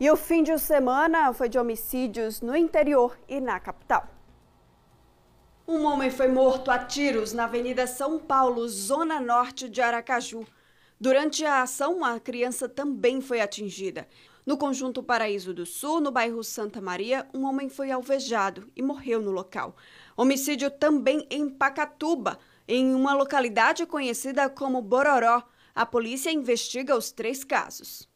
E o fim de semana foi de homicídios no interior e na capital. Um homem foi morto a tiros na Avenida São Paulo, zona norte de Aracaju. Durante a ação, uma criança também foi atingida. No conjunto Paraíso do Sul, no bairro Santa Maria, um homem foi alvejado e morreu no local. Homicídio também em Pacatuba, em uma localidade conhecida como Bororó. A polícia investiga os três casos.